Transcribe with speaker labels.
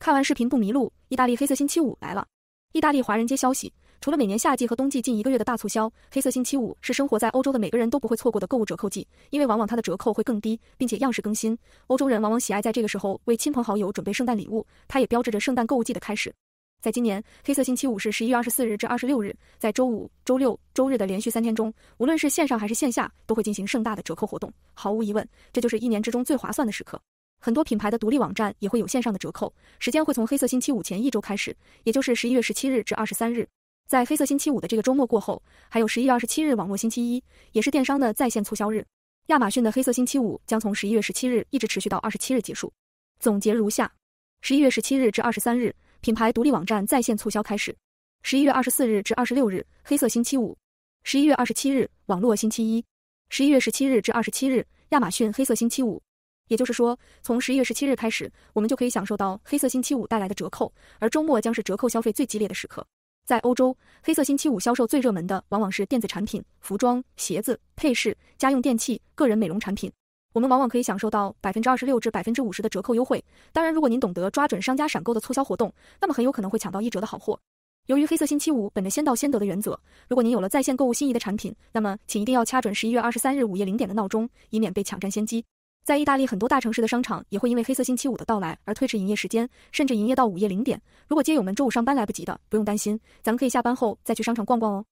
Speaker 1: 看完视频不迷路，意大利黑色星期五来了。意大利华人街消息，除了每年夏季和冬季近一个月的大促销，黑色星期五是生活在欧洲的每个人都不会错过的购物折扣季，因为往往它的折扣会更低，并且样式更新。欧洲人往往喜爱在这个时候为亲朋好友准备圣诞礼物，它也标志着圣诞购物季的开始。在今年，黑色星期五是十一月二十四日至二十六日，在周五、周六、周日的连续三天中，无论是线上还是线下，都会进行盛大的折扣活动。毫无疑问，这就是一年之中最划算的时刻。很多品牌的独立网站也会有线上的折扣，时间会从黑色星期五前一周开始，也就是十一月十七日至二十三日。在黑色星期五的这个周末过后，还有十一月二十七日网络星期一，也是电商的在线促销日。亚马逊的黑色星期五将从十一月十七日一直持续到二十七日结束。总结如下：十一月十七日至二十三日，品牌独立网站在线促销开始；十一月二十四日至二十六日，黑色星期五；十一月二十七日，网络星期一；十一月十七日至二十七日，亚马逊黑色星期五。也就是说，从十一月十七日开始，我们就可以享受到黑色星期五带来的折扣，而周末将是折扣消费最激烈的时刻。在欧洲，黑色星期五销售最热门的往往是电子产品、服装、鞋子、配饰、家用电器、个人美容产品。我们往往可以享受到百分之二十六至百分之五十的折扣优惠。当然，如果您懂得抓准商家闪购的促销活动，那么很有可能会抢到一折的好货。由于黑色星期五本着先到先得的原则，如果您有了在线购物心仪的产品，那么请一定要掐准十一月二十三日午夜零点的闹钟，以免被抢占先机。在意大利很多大城市的商场也会因为黑色星期五的到来而推迟营业时间，甚至营业到午夜零点。如果街友们周五上班来不及的，不用担心，咱们可以下班后再去商场逛逛哦。